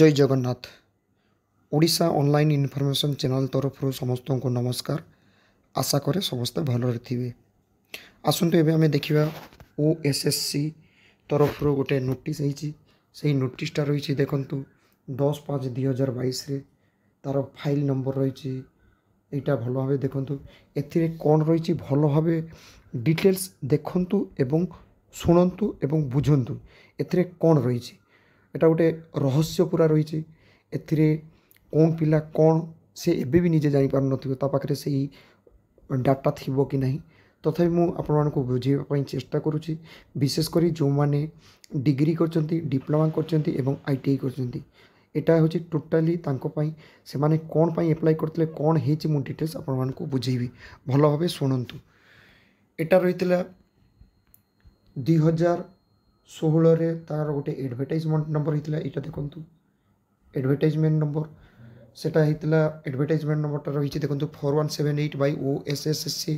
ଜୟ Jagannath Odisha online information channel ତରଫରୁ ସମସ୍ତଙ୍କୁ ନମସ୍କାର ଆଶା କରେ ସମସ୍ତେ ଭଲରେ ଥିବେ ଆସନ୍ତୁ ଏବେ ଆମେ ଦେଖିବା ଓ ଏସ୍ ଏସ୍ ସି ତରଫରୁ ଗୋଟେ ନୋଟିସ୍ ହେଇଛି ସେଇ ନୋଟିସ୍ଟା ରହିଛି ଦେଖନ୍ତୁ ଦଶ ପାଞ୍ଚ ଦୁଇ ହଜାର ବାଇଶରେ ତା'ର ଫାଇଲ୍ ନମ୍ବର ରହିଛି ଏଇଟା ଭଲ ଭାବେ ଦେଖନ୍ତୁ ଏଥିରେ କ'ଣ ରହିଛି ଭଲ ଭାବେ ଡିଟେଲ୍ସ ଦେଖନ୍ତୁ ଏବଂ ଶୁଣନ୍ତୁ ଏବଂ ବୁଝନ୍ତୁ ଏଥିରେ କ'ଣ ରହିଛି ଏଇଟା ଗୋଟେ ରହସ୍ୟ ପୁରା ରହିଛି ଏଥିରେ କ'ଣ ପିଲା କ'ଣ ସେ ଏବେ ବି ନିଜେ ଜାଣିପାରୁନଥିବ ତା ପାଖରେ ସେଇ ଡାଟା ଥିବ କି ନାହିଁ ତଥାପି ମୁଁ ଆପଣମାନଙ୍କୁ ବୁଝାଇବା ପାଇଁ ଚେଷ୍ଟା କରୁଛି ବିଶେଷ କରି ଯେଉଁମାନେ ଡିଗ୍ରୀ କରିଛନ୍ତି ଡିପ୍ଲୋମା କରିଛନ୍ତି ଏବଂ ଆଇ ଟି ଆଇ କରିଛନ୍ତି ଏଇଟା ହେଉଛି ଟୋଟାଲି ତାଙ୍କ ପାଇଁ ସେମାନେ କ'ଣ ପାଇଁ ଆପ୍ଲାଏ କରିଥିଲେ କ'ଣ ହେଇଛି ମୁଁ ଡିଟେଲ୍ସ ଆପଣମାନଙ୍କୁ ବୁଝେଇବି ଭଲ ଭାବେ ଶୁଣନ୍ତୁ ଏଇଟା ରହିଥିଲା ଦୁଇ ହଜାର ଷୋହଳରେ ତା'ର ଗୋଟେ ଆଡ଼ଭର୍ଟାଇଜମେଣ୍ଟ ନମ୍ବର ହେଇଥିଲା ଏଇଟା ଦେଖନ୍ତୁ ଆଡ଼ଭର୍ଟାଇଜମେଣ୍ଟ ନମ୍ବର ସେଇଟା ହେଇଥିଲା ଆଡ଼ଭର୍ଟାଇଜମେଣ୍ଟ ନମ୍ବରଟା ରହିଛି ଦେଖନ୍ତୁ four one seven eight by O S S S C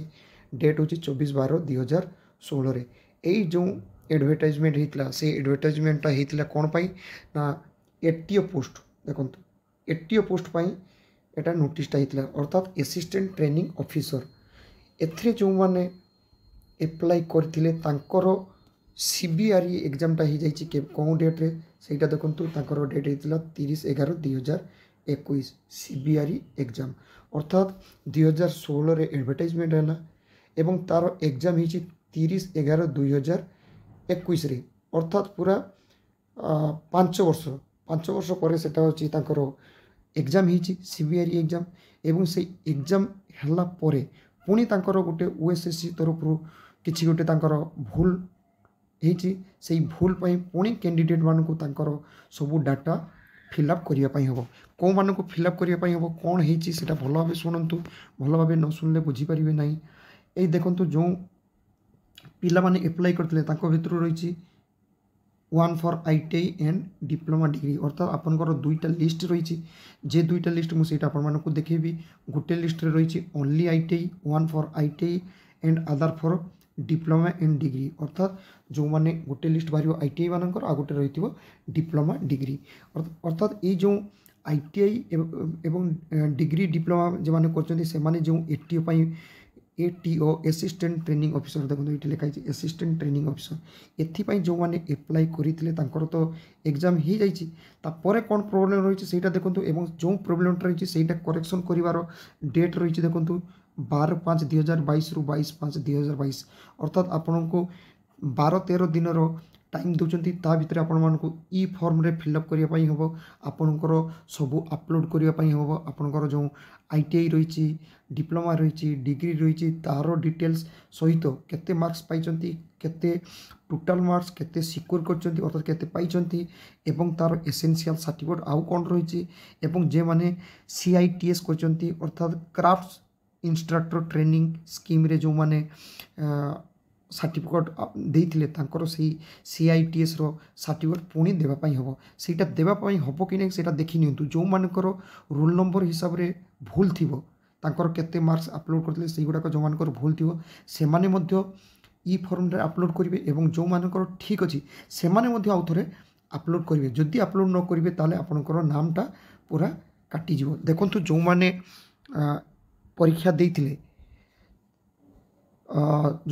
date ହେଉଛି ଚବିଶ ବାର ଦୁଇ ହଜାର ଷୋହଳରେ ଏଇ ଯେଉଁ ଆଡ଼ଭର୍ଟାଇଜମେଣ୍ଟ ହେଇଥିଲା ସେଇ ଆଡ଼ଭର୍ଟାଇଜମେଣ୍ଟଟା ହେଇଥିଲା କ'ଣ ପାଇଁ ନା ଏଟିଓ ପୋଷ୍ଟ ଦେଖନ୍ତୁ ଏଟିଓ ପୋଷ୍ଟ ପାଇଁ ଏଇଟା ନୋଟିସ୍ଟା ହେଇଥିଲା ଅର୍ଥାତ୍ ଏସିଷ୍ଟାଣ୍ଟ ଟ୍ରେନିଂ ଅଫିସର ଏଥିରେ ଯେଉଁମାନେ ଆପ୍ଲାଏ କରିଥିଲେ ତାଙ୍କର ସି ବି ଆର୍ ଇ ଏକ୍ଜାମ୍ଟା ହେଇଯାଇଛି କେଉଁ ଡେଟ୍ରେ ସେଇଟା ଦେଖନ୍ତୁ ତାଙ୍କର ଡେଟ୍ ହେଇଥିଲା ତିରିଶ ଏଗାର ଦୁଇହଜାର ଏକୋଇଶ ସି ବି ଆର୍ ଇ ଏକ୍ଜାମ୍ ଅର୍ଥାତ୍ ଦୁଇହଜାର ଷୋହଳରେ ଆଡ଼ଭର୍ଟାଇଜମେଣ୍ଟ ହେଲା ଏବଂ ତା'ର ଏକ୍ଜାମ୍ ହେଇଛି ତିରିଶ ଏଗାର ଦୁଇହଜାର ଏକୋଇଶରେ ଅର୍ଥାତ୍ ପୁରା ପାଞ୍ଚ ବର୍ଷ ପାଞ୍ଚ ବର୍ଷ ପରେ ସେଟା ହେଉଛି ତାଙ୍କର ଏକ୍ଜାମ୍ ହେଇଛି ସି ବି ଆର୍ ଇ ଏକ୍ଜାମ୍ ଏବଂ ସେଇ ଏକ୍ଜାମ୍ ହେଲା ପରେ ପୁଣି ତାଙ୍କର ଗୋଟେ ଓ ଏସ୍ ଏସ୍ ସି ତରଫରୁ କିଛି ଗୋଟେ ତାଙ୍କର ଭୁଲ ହେଇଛି ସେଇ ଭୁଲ ପାଇଁ ପୁଣି କ୍ୟାଣ୍ଡିଡ଼େଟ୍ମାନଙ୍କୁ ତାଙ୍କର ସବୁ ଡାଟା ଫିଲ୍ଅପ୍ କରିବା ପାଇଁ ହେବ କେଉଁମାନଙ୍କୁ ଫିଲ୍ଅପ୍ କରିବା ପାଇଁ ହେବ କ'ଣ ହେଇଛି ସେଇଟା ଭଲ ଭାବେ ଶୁଣନ୍ତୁ ଭଲ ଭାବେ ନ ଶୁଣିଲେ ବୁଝିପାରିବେ ନାହିଁ ଏଇ ଦେଖନ୍ତୁ ଯେଉଁ ପିଲାମାନେ ଆପ୍ଲାଏ କରିଥିଲେ ତାଙ୍କ ଭିତରୁ ରହିଛି one for I I T diploma degree ITI ଆପଣଙ୍କର ଦୁଇଟା ଲିଷ୍ଟ ରହିଛି ଯେ ଦୁଇଟା ଲିଷ୍ଟ ମୁଁ ସେଇଟା ଆପଣମାନଙ୍କୁ লিষ্ট ଗୋଟେ ଲିଷ୍ଟରେ ରହିଛି only I T I one for I T I and other for diploma in degree অর্থাৎ ଯେଉଁମାନେ ଗୋଟେ ଲିଷ୍ଟ ବାହାରିବ ଆଇ ଟି ଆଇ ମାନଙ୍କର ଆଉ ଗୋଟେ ରହିଥିବ ଡିପ୍ଲୋମା ଡିଗ୍ରୀ ଅର୍ଥାତ୍ ଏଇ ଯେଉଁ ଆଇ ଟି ଆଇ ଏବଂ ଡିଗ୍ରୀ ଡିପ୍ଲୋମା ଯେଉଁମାନେ କରୁଛନ୍ତି ସେମାନେ ଯେଉଁ ଏ ଟି ଓ ପାଇଁ A T O assistant training officer ଦେଖନ୍ତୁ ଏଇଠି ଲେଖା ହେଇଛି ଏସିଷ୍ଟାଣ୍ଟ ଟ୍ରେନିଂ ଅଫିସର ଏଥିପାଇଁ ଯେଉଁମାନେ ଆପ୍ଲାଏ କରିଥିଲେ ତାଙ୍କର ତ ଏକ୍ଜାମ୍ ହେଇଯାଇଛି ତାପରେ କ'ଣ ପ୍ରୋବ୍ଲେମ୍ ରହିଛି ସେଇଟା ଦେଖନ୍ତୁ ଏବଂ ଯେଉଁ ପ୍ରୋବ୍ଲେମ୍ଟା ରହିଛି ସେଇଟା କରେକ୍ସନ୍ କରିବାର ଡେଟ୍ ରହିଛି ଦେଖନ୍ତୁ ବାର ପାଞ୍ଚ ଦୁଇ ହଜାର ବାଇଶରୁ ବାଇଶ ପାଞ୍ଚ ଦୁଇ ହଜାର ବାଇଶ ଅର୍ଥାତ୍ ଆପଣଙ୍କୁ ବାର ତେର ଦିନର ଟାଇମ୍ ଦେଉଛନ୍ତି ତା ଭିତରେ ଆପଣମାନଙ୍କୁ ଇ ଫର୍ମରେ ଫିଲ୍ଅପ୍ କରିବା ପାଇଁ ହେବ ଆପଣଙ୍କର ସବୁ ଅପଲୋଡ଼ କରିବା ପାଇଁ ହେବ ଆପଣଙ୍କର ଯେଉଁ ଆଇ ଟି ଆଇ ରହିଛି ଡିପ୍ଲୋମା ରହିଛି ଡିଗ୍ରୀ ରହିଛି ତାହାର ଡିଟେଲ୍ସ ସହିତ କେତେ ମାର୍କସ୍ ପାଇଛନ୍ତି କେତେ ଟୋଟାଲ୍ ମାର୍କସ୍ କେତେ ସିକ୍ୟୁର କରିଛନ୍ତି ଅର୍ଥାତ୍ କେତେ ପାଇଛନ୍ତି ଏବଂ ତା'ର ଏସେନ୍ସିଆଲ୍ ସାର୍ଟିଫିକେଟ୍ ଆଉ କ'ଣ ରହିଛି ଏବଂ ଯେମାନେ ସି ଆଇ ଟି ଏସ୍ କରିଛନ୍ତି ଅର୍ଥାତ୍ କ୍ରାଫ୍ଟସ୍ ଇନ୍ଷ୍ଟ୍ରକ୍ଟର ଟ୍ରେନିଂ ସ୍କିମ୍ରେ ଯେଉଁମାନେ ସାର୍ଟିଫିକେଟ୍ ଦେଇଥିଲେ ତାଙ୍କର ସେଇ ସି ଆଇ ଟି ଏସ୍ର ସାର୍ଟିଫିକେଟ୍ ପୁଣି ଦେବା ପାଇଁ ହେବ ସେଇଟା ଦେବା ପାଇଁ ହେବ କି ନାହିଁ ସେଇଟା ଦେଖି ନିଅନ୍ତୁ ଯେଉଁମାନଙ୍କର ରୋଲ୍ ନମ୍ବର ହିସାବରେ ଭୁଲ ଥିବ ତାଙ୍କର କେତେ ମାର୍କସ୍ ଅପଲୋଡ଼ କରିଥିଲେ ସେଇଗୁଡ଼ାକ ଯେଉଁମାନଙ୍କର ଭୁଲ ଥିବ ସେମାନେ ମଧ୍ୟ ଇ ଫର୍ମରେ ଅପଲୋଡ଼ କରିବେ ଏବଂ ଯେଉଁମାନଙ୍କର ଠିକ୍ ଅଛି ସେମାନେ ମଧ୍ୟ ଆଉ ଥରେ ଅପଲୋଡ଼ କରିବେ ଯଦି ଅପଲୋଡ଼ ନ କରିବେ ତାହେଲେ ଆପଣଙ୍କର ନାମଟା ପୁରା କାଟିଯିବ ଦେଖନ୍ତୁ ଯେଉଁମାନେ ପରୀକ୍ଷା ଦେଇଥିଲେ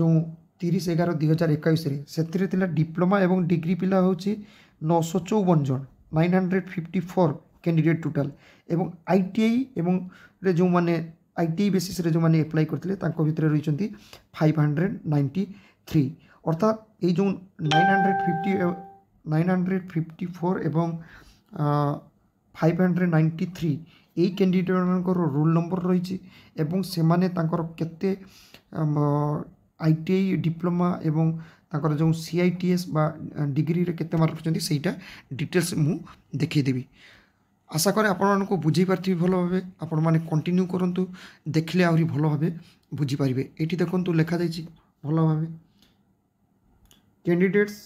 ଯେଉଁ ତିରିଶ ଏଗାର ଦୁଇ ହଜାର ଏକାଇଶରେ ସେଥିରେ ଥିଲା ଡିପ୍ଲୋମା ଏବଂ ଡିଗ୍ରୀ ପିଲା ହେଉଛି ନଅଶହ ଚଉବନ ଜଣ nine hundred fifty four candidate total ଏବଂ ଆଇ ଟି ଆଇ ଏବଂ ରେ ଯେଉଁମାନେ ଆଇ ଟି ଆଇ ବେସିସ୍ରେ ଯେଉଁମାନେ ଆପ୍ଲାଏ କରିଥିଲେ ତାଙ୍କ ଭିତରେ ରହିଛନ୍ତି ଫାଇଭ୍ ହଣ୍ଡ୍ରେଡ଼ ନାଇଣ୍ଟି ଥ୍ରୀ ଅର୍ଥାତ୍ ଏଇ ଯେଉଁ nine hundred fifty nine hundred fifty four ଏବଂ ଫାଇଭ୍ ହଣ୍ଡ୍ରେଡ଼ ନାଇଣ୍ଟି ଥ୍ରୀ এই କ୍ୟାଣ୍ଡିଡେଟ୍ମାନଙ୍କର ରୋଲ୍ ନମ୍ବର ରହିଛି ଏବଂ ସେମାନେ ତାଙ୍କର କେତେ ଆଇ ଟି ଆଇ ଡିପ୍ଲୋମା ଏବଂ ତାଙ୍କର ଯେଉଁ ସି ଆଇ ଟି ଏସ୍ ବା ଡିଗ୍ରୀରେ କେତେ ମାର୍କ ରଖିଛନ୍ତି ସେଇଟା ଡିଟେଲ୍ସ ମୁଁ ଦେଖାଇଦେବି ଆଶା କରେ ଆପଣମାନଙ୍କୁ ବୁଝାଇ ପାରିଥିବି ଭଲ ଭାବେ ଆପଣମାନେ କଣ୍ଟିନ୍ୟୁ କରନ୍ତୁ ଦେଖିଲେ ଆହୁରି ଭଲ ଭାବେ ବୁଝିପାରିବେ ଏଠି ଦେଖନ୍ତୁ ଲେଖାଯାଇଛି ଭଲ ଭାବେ candidates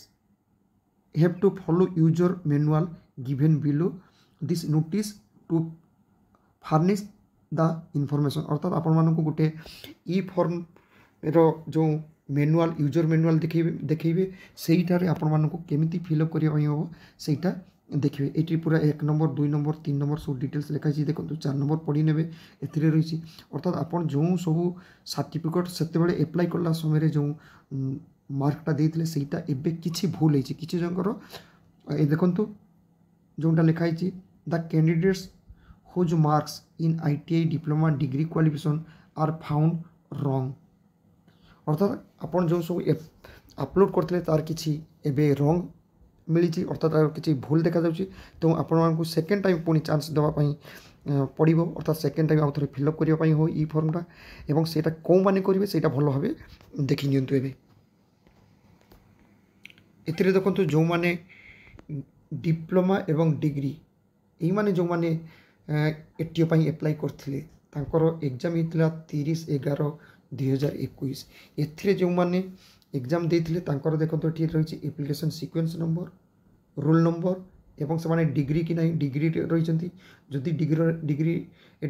have to follow user manual given below this notice to furnish the information ଅର୍ଥାତ୍ ଆପଣମାନଙ୍କୁ ଗୋଟେ ଇ ଫର୍ମର ଯେଉଁ ମ୍ୟାନୁଆଲ୍ ୟୁଜର୍ ମ୍ୟାନୁଆଲ୍ ଦେଖେଇବେ ଦେଖେଇବେ ସେଇଠାରେ ଆପଣମାନଙ୍କୁ କେମିତି ଫିଲ୍ଅପ୍ କରିବା ପାଇଁ ହେବ ସେଇଟା ଦେଖିବେ ଏଇଠି ପୁରା ଏକ ନମ୍ବର ଦୁଇ ନମ୍ବର ତିନି ନମ୍ବର ସବୁ ଡିଟେଲ୍ସ ଲେଖା ହେଇଛି ଦେଖନ୍ତୁ ଚାରି ନମ୍ବର ପଢ଼ିନେବେ ଏଥିରେ ରହିଛି ଅର୍ଥାତ୍ ଆପଣ ଯେଉଁ ସବୁ ସାର୍ଟିଫିକେଟ୍ ସେତେବେଳେ ଆପ୍ଲାଏ କଲା ସମୟରେ ଯେଉଁ ମାର୍କଟା ଦେଇଥିଲେ ସେଇଟା ଏବେ କିଛି ଭୁଲ୍ ହେଇଛି କିଛି ଜଣଙ୍କର ଦେଖନ୍ତୁ ଯେଉଁଟା ଲେଖା ହେଇଛି the candidates whose marks in ITI diploma degree qualification are found wrong অর্থাৎ আপন যে সব আপলোড করলে তার কিছু এবে রং মিলিছি অর্থাৎ তার কিছু ভুল দেখা যাচ্ছে তেমন আপনার সেকেন্ড টাইম পুঁ চান্স দেওয়া পড়ব অর্থাৎ সেকেন্ড টাইম আউথরে ফিল আপ করা হো ই ফর্মটা এবং সেটা কেউ মানে করবে সেটা ভালোভাবে দেখি নিয়ন্তু এবে এতে দেখুন যে ডিপ্লোমা এবং ডিগ্রি এইমানে ଯେଉଁମାନେ ଏଟିଓ ପାଇଁ ଆପ୍ଲାଏ କରିଥିଲେ ତାଙ୍କର ଏକ୍ଜାମ୍ ହେଇଥିଲା ତିରିଶ ଏଗାର ଦୁଇହଜାର ଏକୋଇଶ ଏଥିରେ ଯେଉଁମାନେ ଏକ୍ଜାମ୍ ଦେଇଥିଲେ ତାଙ୍କର ଦେଖନ୍ତୁ ଏଠି ରହିଛି application sequence number roll number এবং সেমানে ডিগ্রি কি না ডিগ্রি রয়েছেন যদি ডিগ্রি ডিগ্রি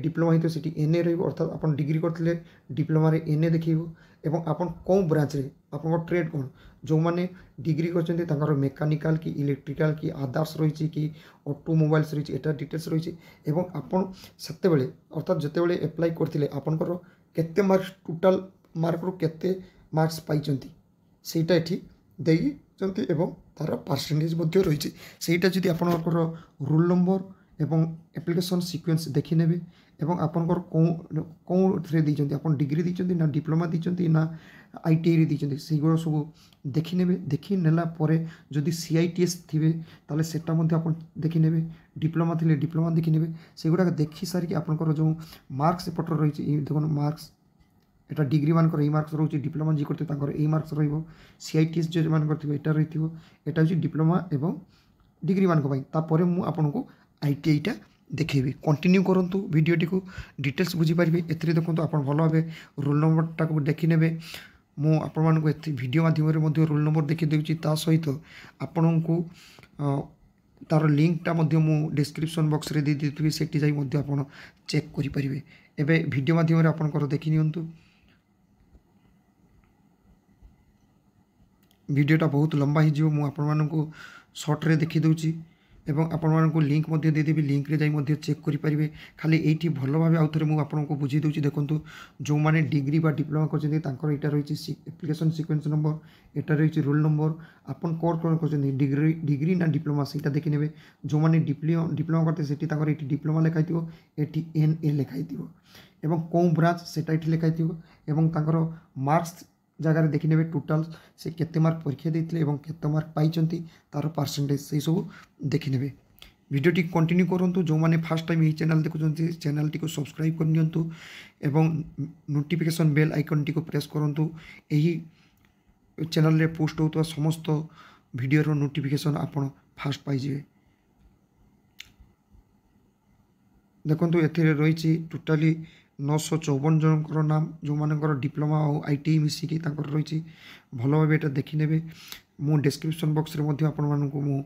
ডিপ্লোমা হয়ে সেটি এনএ রহব অর্থাৎ আপনার ডিগ্রি করলে ডিপ্লোমারে এনএ দেখব এবং আপনার কেউ ব্রাঞ্চে আপনার ট্রেড কোণ যে ডিগ্রি করছেন তাঁর মেকানিকাল কি ইলেকট্রিকাল কি আদার্স রয়েছে কি অটোমোবাইলস রয়েছে এটার ডিটেলস রয়েছে এবং আপনার সেতবে অর্থাৎ যেতবে এপ্লাই করলে আপনার কেতে মার্কস টোটাল মার্করু কেতে মার্কস পাইছেন সেইটা এটি দিয়ে ଛନ୍ତି ଏବଂ ତା'ର ପରସେଣ୍ଟେଜ୍ ମଧ୍ୟ ରହିଛି ସେଇଟା ଯଦି ଆପଣଙ୍କର ରୋଲ୍ ନମ୍ବର ଏବଂ ଆପ୍ଲିକେସନ୍ ସିକ୍ୱେନ୍ସ ଦେଖିନେବେ ଏବଂ ଆପଣଙ୍କର କେଉଁ କେଉଁଥିରେ ଦେଇଛନ୍ତି ଆପଣ ଡିଗ୍ରୀ ଦେଇଛନ୍ତି ନା ଡିପ୍ଲୋମା ଦେଇଛନ୍ତି ନା ଆଇ ଟି ଆଇରେ ଦେଇଛନ୍ତି ସେଇଗୁଡ଼ା ସବୁ ଦେଖିନେବେ ଦେଖିନେଲା ପରେ ଯଦି ସି ଆଇ ଟି ଏସ୍ ଥିବେ ତାହେଲେ ସେଟା ମଧ୍ୟ ଆପଣ ଦେଖିନେବେ ଡିପ୍ଲୋମା ଥିଲେ ଡିପ୍ଲୋମା ଦେଖିନେବେ ସେଗୁଡ଼ାକ ଦେଖି ସାରିକି ଆପଣଙ୍କର ଯେଉଁ ମାର୍କସ୍ ଏପଟରେ ରହିଛି ଦେଖନ୍ତୁ ମାର୍କସ୍ এটা ଡିଗ୍ରୀ ମାନଙ୍କର ଏଇ ମାର୍କସ୍ ରହୁଛି ଡିପ୍ଲୋମା ଯିଏ କରିଥିବେ ତାଙ୍କର ଏଇ ମାର୍କସ୍ ରହିବ ସି ଆଇ ଟି ଏସ୍ ଯେଉଁମାନେ କରିଥିବେ ଏଇଟା ରହିଥିବ ଏଇଟା ହେଉଛି ଡିପ୍ଲୋମା ଏବଂ ଡିଗ୍ରୀମାନଙ୍କ ପାଇଁ ତାପରେ ମୁଁ ଆପଣଙ୍କୁ ଆଇ ଟି ଆଇଟା ଦେଖେଇବି କଣ୍ଟିନ୍ୟୁ କରନ୍ତୁ ଭିଡ଼ିଓଟିକୁ ଡିଟେଲ୍ସ ବୁଝିପାରିବେ ଏଥିରେ ଦେଖନ୍ତୁ ଆପଣ ଭଲ ଭାବେ ରୋଲ୍ ନମ୍ବରଟାକୁ ଦେଖିନେବେ ମୁଁ ଆପଣମାନଙ୍କୁ ଏଥି ଭିଡ଼ିଓ ମାଧ୍ୟମରେ ମଧ୍ୟ ରୋଲ୍ ନମ୍ବର ଦେଖିଦେଉଛି ତା ସହିତ ଆପଣଙ୍କୁ ତା'ର ଲିଙ୍କଟା ମଧ୍ୟ ମୁଁ ଡିସ୍କ୍ରିପସନ୍ ବକ୍ସରେ ଦେଇ ଦେଇଥିବି ସେଠି ଯାଇ ମଧ୍ୟ ଆପଣ ଚେକ୍ କରିପାରିବେ ଏବେ ଭିଡ଼ିଓ ମାଧ୍ୟମରେ ଆପଣଙ୍କର ଦେଖି ନିଅନ୍ତୁ ভিডিওটা বহুত লম্বা হয়ে যাব মু আপনার সর্টরে দেখি দেছি এবং আপনার লিঙ্ক দেদেবি লিঙ্করে যাই চেক করে পারে খালি এইটি ভালোভাবে আউথরে মু আপনার বুঝাই দেছি দেখুন যে ডিগ্রি বা ডিপ্লোমা করছেন তাঁর এটা রয়েছে আপ্লিকেসন সিকোয়েন্স নম্বর এটা রয়েছে রোল নম্বর আপন কর কোণ করছেন ডিগ্রি ডিগ্রি না ডিপ্লোমা সেইটা দেখে নেবে যে ডিপ্লোমা ডিপ্লোমা করতে সেটি তাঁর এটি ডিপ্লোমা লেখা হইব এটি এন এ লেখা হইব এবং কেউ ব্রাঞ্চ সেটা এটি লেখা হইব এবং তাঁর মার্কস জায়গায় দেখিনেবে টোটাল সে কেতে মার্ক পরীক্ষা দিয়ে এবং কেতে মার্ক পাই তার পারসেটেজ সেই সব দেখিনেবে ভিডিওটি কন্টিনিউ করতু যে ফার্স্ট টাইম এই চ্যানেল দেখুম চ্যানেলটি সবসক্রাইব করে নিউ এবং নোটিফিকেসন বেল আইকনটি প্রেস করতু এই চ্যানেল পোস্ট হোক সমস্ত ভিডিওর নোটিফিকেসন আপনার ফার্স্ট পাইবে ଦେଖନ୍ତୁ ଏଥିରେ ରହିଛି ଟୋଟାଲି ନଅଶହ ଚଉବନ ଜଣଙ୍କର ନାମ ଯେଉଁମାନଙ୍କର ଡିପ୍ଲୋମା ଆଉ ଆଇ ଟି ମିଶିକି ତାଙ୍କର ରହିଛି ଭଲ ଭାବେ ଏଇଟା ଦେଖିନେବେ ମୁଁ ଡେସ୍କ୍ରିପସନ୍ ବକ୍ସରେ ମଧ୍ୟ ଆପଣମାନଙ୍କୁ ମୁଁ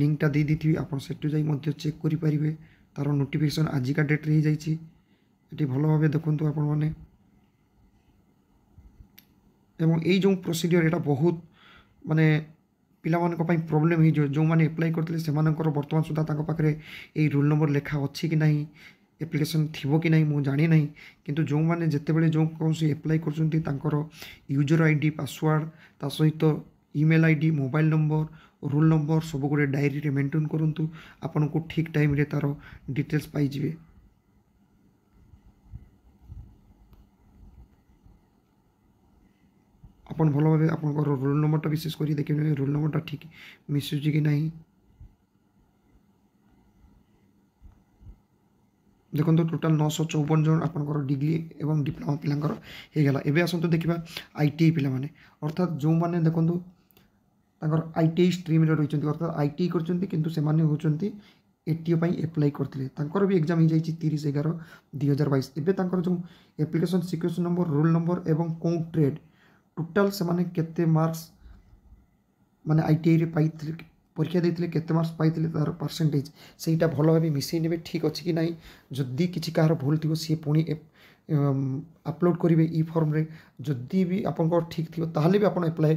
ଲିଙ୍କଟା ଦେଇଦେଇଥିବି ଆପଣ ସେଠୁ ଯାଇ ମଧ୍ୟ ଚେକ୍ କରିପାରିବେ ତା'ର ନୋଟିଫିକେସନ୍ ଆଜିକା ଡେଟ୍ରେ ହେଇଯାଇଛି ଏଠି ଭଲ ଭାବେ ଦେଖନ୍ତୁ ଆପଣମାନେ ଏବଂ ଏଇ ଯେଉଁ ପ୍ରୋସିଡ଼ିଓର ଏଇଟା ବହୁତ ମାନେ ପିଲାମାନଙ୍କ ପାଇଁ ପ୍ରୋବ୍ଲେମ୍ ହେଇଯିବ ଯେଉଁମାନେ ଆପ୍ଲାଏ କରିଥିଲେ ସେମାନଙ୍କର ବର୍ତ୍ତମାନ ସୁଦ୍ଧା ତାଙ୍କ ପାଖରେ ଏଇ ରୋଲ୍ ନମ୍ବର ଲେଖା ଅଛି କି ନାହିଁ ଆପ୍ଲିକେସନ୍ ଥିବ କି ନାହିଁ ମୁଁ ଜାଣିନାହିଁ କିନ୍ତୁ ଯେଉଁମାନେ ଯେତେବେଳେ ଯେଉଁ କୌଣସି ଆପ୍ଲାଏ କରୁଛନ୍ତି ତାଙ୍କର ୟୁଜର୍ ଆଇ ଡ଼ି ପାସୱାର୍ଡ଼ ତା ସହିତ email I D mobile number roll number ସବୁଗୁଡ଼େ ଡାଏରୀରେ ମେଣ୍ଟେନ୍ କରନ୍ତୁ ଆପଣଙ୍କୁ ଠିକ୍ ଟାଇମ୍ରେ ତା'ର ଡିଟେଲ୍ସ ପାଇଯିବେ ଆପଣ ଭଲ ଭାବେ ଆପଣଙ୍କର ରୋଲ୍ ନମ୍ବରଟା ବିଶେଷ କରି ଦେଖିବେ ରୋଲ୍ ନମ୍ବରଟା ଠିକ୍ ମିଶୁଛି କି ନାହିଁ ଦେଖନ୍ତୁ ଟୋଟାଲ୍ ନଅଶହ ଚଉବନ ଜଣ ଆପଣଙ୍କର ଡିଗ୍ରୀ ଏବଂ ଡିପ୍ଲୋମା ପିଲାଙ୍କର ହେଇଗଲା ଏବେ ଆସନ୍ତୁ ଦେଖିବା ଆଇ ଟି ଆଇ ପିଲାମାନେ ଅର୍ଥାତ୍ ଯେଉଁମାନେ ଦେଖନ୍ତୁ ତାଙ୍କର ଆଇ ଟି ଆଇ ଷ୍ଟ୍ରିମ୍ରେ ରହିଛନ୍ତି ଅର୍ଥାତ୍ ଆଇ ଟି ଆଇ କରିଛନ୍ତି କିନ୍ତୁ ସେମାନେ ହେଉଛନ୍ତି ଏଟିଓ ପାଇଁ ଆପ୍ଲାଏ କରିଥିଲେ ତାଙ୍କର ବି ଏକ୍ଜାମ୍ ହେଇଯାଇଛି ତିରିଶ ଏଗାର ଦୁଇ ହଜାର ବାଇଶ ଏବେ ତାଙ୍କର ଯେଉଁ application sequence number roll number ଏବଂ କେଉଁ ଟ୍ରେଡ଼୍ ଟୋଟାଲ୍ ସେମାନେ କେତେ ମାର୍କସ୍ ମାନେ ଆଇଟିଆଇରେ ପାଇଥିଲେ ପରୀକ୍ଷା ଦେଇଥିଲେ କେତେ ମାର୍କସ୍ ପାଇଥିଲେ ତା'ର ପରସେଣ୍ଟେଜ୍ ସେଇଟା ଭଲ ଭାବେ ମିଶାଇ ନେବେ ଠିକ୍ ଅଛି କି ନାହିଁ ଯଦି କିଛି କାହାର ଭୁଲ ଥିବ ସିଏ ପୁଣି ଅପଲୋଡ଼ କରିବେ ଇ ଫର୍ମରେ ଯଦି ବି ଆପଣଙ୍କର ଠିକ୍ ଥିବ ତାହେଲେ ବି ଆପଣ ଆପ୍ଲାଏ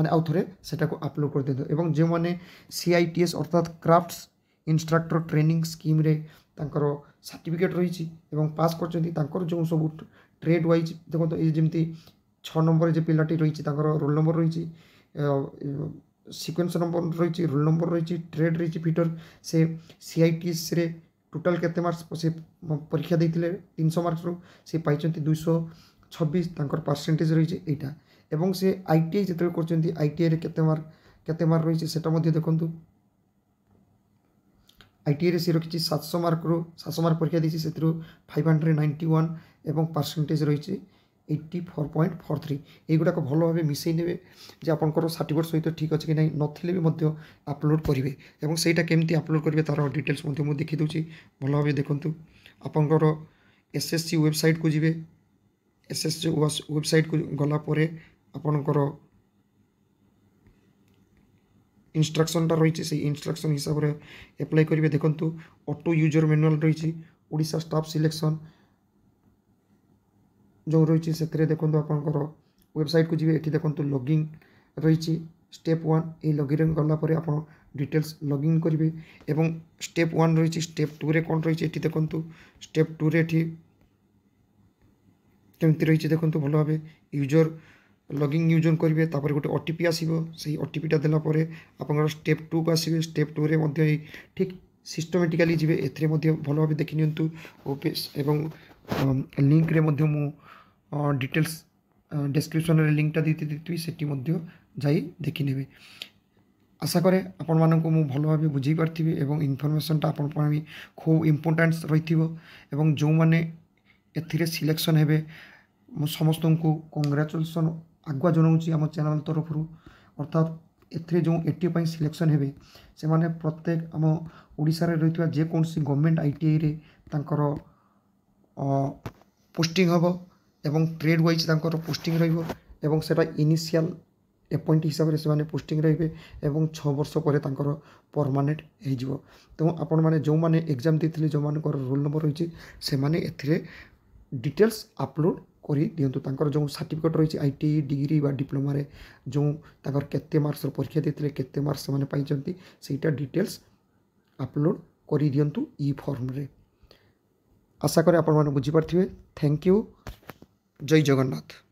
ମାନେ ଆଉ ଥରେ ସେଟାକୁ ଅପଲୋଡ଼ କରିଦିଅନ୍ତୁ ଏବଂ ଯେଉଁମାନେ ସି ଆଇ ଟି ଏସ୍ ଅର୍ଥାତ୍ କ୍ରାଫ୍ଟସ୍ ଇନ୍ଷ୍ଟ୍ରକ୍ଟର ଟ୍ରେନିଂ ସ୍କିମ୍ରେ ତାଙ୍କର ସାର୍ଟିଫିକେଟ୍ ରହିଛି ଏବଂ ପାସ୍ କରିଛନ୍ତି ତାଙ୍କର ଯେଉଁ ସବୁ ଟ୍ରେଡ୍ ୱାଇଜ୍ ଦେଖନ୍ତୁ ଏଇ ଯେମିତି ଛଅ ନମ୍ବରରେ ଯେ ପିଲାଟି ରହିଛି ତାଙ୍କର ରୋଲ୍ ନମ୍ବର ରହିଛି ସିକ୍ୱେନ୍ସ ନମ୍ବର ରହିଛି ରୋଲ୍ ନମ୍ବର ରହିଛି ଟ୍ରେଡ୍ ରହିଛି ଫିଟର ସେ ସିଆଇଟିସ୍ରେ ଟୋଟାଲ୍ କେତେ ମାର୍କ ସେ ପରୀକ୍ଷା ଦେଇଥିଲେ ତିନିଶହ ମାର୍କରୁ ସେ ପାଇଛନ୍ତି ଦୁଇଶହ ଛବିଶ ତାଙ୍କର ପରସେଣ୍ଟେଜ୍ ରହିଛି ଏଇଟା ଏବଂ ସେ ଆଇ ଟି ଆଇ ଯେତେବେଳେ କରୁଛନ୍ତି ଆଇ ଟି ଆଇରେ କେତେ ମାର୍କ କେତେ ମାର୍କ ରହିଛି ସେଟା ମଧ୍ୟ ଦେଖନ୍ତୁ ଆଇ ଟି ଆଇରେ ସେ ରଖିଛି ସାତଶହ ମାର୍କରୁ ସାତଶହ ମାର୍କ ପରୀକ୍ଷା ଦେଇଛି ସେଥିରୁ ଫାଇଭ୍ ହଣ୍ଡ୍ରେଡ଼ ନାଇଣ୍ଟି ୱାନ୍ ଏବଂ ପରସେଣ୍ଟେଜ୍ ରହିଛି eighty four point four three ଏଇଗୁଡ଼ାକ ଭଲ ଭାବେ ମିଶାଇ ନେବେ ଯେ ଆପଣଙ୍କର ସାର୍ଟିଫିକେଟ୍ ସହିତ ଠିକ୍ ଅଛି କି ନାହିଁ ନଥିଲେ ବି ମଧ୍ୟ ଅପଲୋଡ଼୍ କରିବେ ଏବଂ ସେଇଟା କେମିତି ଅପଲୋଡ଼୍ କରିବେ ତା'ର ଡିଟେଲ୍ସ ମଧ୍ୟ ମୁଁ ଦେଖିଦେଉଛି ଭଲ ଭାବେ ଦେଖନ୍ତୁ ଆପଣଙ୍କର ଏସ୍ ଏସ୍ ସି ୱେବସାଇଟ୍କୁ ଯିବେ ଏସ୍ ଏସ୍ ସି ୱେବସାଇଟ୍କୁ ଗଲା ପରେ ଆପଣଙ୍କର ଇନଷ୍ଟ୍ରକ୍ସନ୍ଟା ରହିଛି ସେଇ ଇନଷ୍ଟ୍ରକ୍ସନ୍ ହିସାବରେ ଆପ୍ଲାଏ କରିବେ ଦେଖନ୍ତୁ ଅଟୋ ୟୁଜର୍ ମ୍ୟାନୁଆଲ୍ ରହିଛି ଓଡ଼ିଶା ଷ୍ଟାଫ୍ ସିଲେକ୍ସନ୍ ଯେଉଁ ରହିଛି ସେଥିରେ ଦେଖନ୍ତୁ ଆପଣଙ୍କର ୱେବସାଇଟ୍କୁ ଯିବେ ଏଠି ଦେଖନ୍ତୁ ଲଗିନ୍ ରହିଛି ଷ୍ଟେପ୍ ୱାନ୍ ଏହି ଲଗିନ୍ ଗଲା ପରେ ଆପଣ ଡିଟେଲ୍ସ ଲଗିନ୍ କରିବେ ଏବଂ ଷ୍ଟେପ୍ ୱାନ୍ ରହିଛି ଷ୍ଟେପ୍ ଟୁରେ କ'ଣ ରହିଛି ଏଠି ଦେଖନ୍ତୁ ଷ୍ଟେପ୍ ଟୁରେ ଏଠି କେମିତି ରହିଛି ଦେଖନ୍ତୁ ଭଲ ଭାବେ ୟୁଜର୍ ଲଗିନ୍ ୟୁଜର୍ କରିବେ ତାପରେ ଗୋଟେ ଓ ଟି ପି ଆସିବ ସେଇ ଓ ଟି ପିଟା ଦେଲା ପରେ ଆପଣଙ୍କର ଷ୍ଟେପ୍ ଟୁକୁ ଆସିବେ ଷ୍ଟେପ୍ ଟୁରେ ମଧ୍ୟ ଏଇ ଠିକ୍ ସିଷ୍ଟମେଟିକାଲି ଯିବେ ଏଥିରେ ମଧ୍ୟ ଭଲ ଭାବେ ଦେଖିନିଅନ୍ତୁ ଓ ଏବଂ লিঙ্କରେ ମଧ୍ୟ ମୁଁ ଡିଟେଲ୍ସ ଡେସ୍କ୍ରିପସନ୍ରେ ଲିଙ୍କଟା ଦେଇଥିବି ସେଠି ମଧ୍ୟ ଯାଇ ଦେଖିନେବେ ଆଶା କରେ ଆପଣମାନଙ୍କୁ ମୁଁ ଭଲ ଭାବେ ବୁଝାଇ ପାରିଥିବି ଏବଂ ଇନଫର୍ମେସନ୍ଟା ଆପଣ ପାଇଁ ଖୁବ୍ ଇମ୍ପୋର୍ଟାନ୍ସ ରହିଥିବ ଏବଂ ଯେଉଁମାନେ ଏଥିରେ ସିଲେକ୍ସନ୍ ହେବେ ମୁଁ ସମସ୍ତଙ୍କୁ କଂଗ୍ରାଚୁଲେସନ୍ ଆଗୁଆ ଜଣାଉଛି ଆମ ଚ୍ୟାନେଲ୍ ତରଫରୁ ଅର୍ଥାତ୍ ଏଥିରେ ଯେଉଁ ଏ ଟି ପାଇଁ ସିଲେକ୍ସନ୍ ହେବେ ସେମାନେ ପ୍ରତ୍ୟେକ ଆମ ଓଡ଼ିଶାରେ ରହିଥିବା ଯେକୌଣସି ଗଭର୍ଣ୍ଣମେଣ୍ଟ ଆଇ ଟି ଆଇରେ ତାଙ୍କର পোস্টিং হব এবং ট্রেড ওয়াইজ তাঙ্কর পোস্টিং রহব এবং সেটা ইনিশিয়াল এপয়েন্ট হিসাবে সে পোস্টিং রহবে এবং ছ বর্ষ পরে তাঁর পরমানেন্ট হয়েযিব তেমন আপন মানে যে এক্সাম দিয়ে যে রোল নম্বর রয়েছে সে এতে ডিটেলস আপলোড করে দিও তাঁর যে সার্টিফিকেট রয়েছে আইটি ডিগ্রি বা ডিপ্লোমার যে তাঁর কেতে মার্কসর পরীক্ষা দিয়ে কেতে মার্কস সে সেইটা ডিটেলস আপলোড করে দিও ই ফর্মরে আশা করে ଆପଣମାନେ ବୁଝିପାରିଥିବେ ଥ୍ୟାଙ୍କ ୟୁ ଜୟ ଜଗନ୍ନାଥ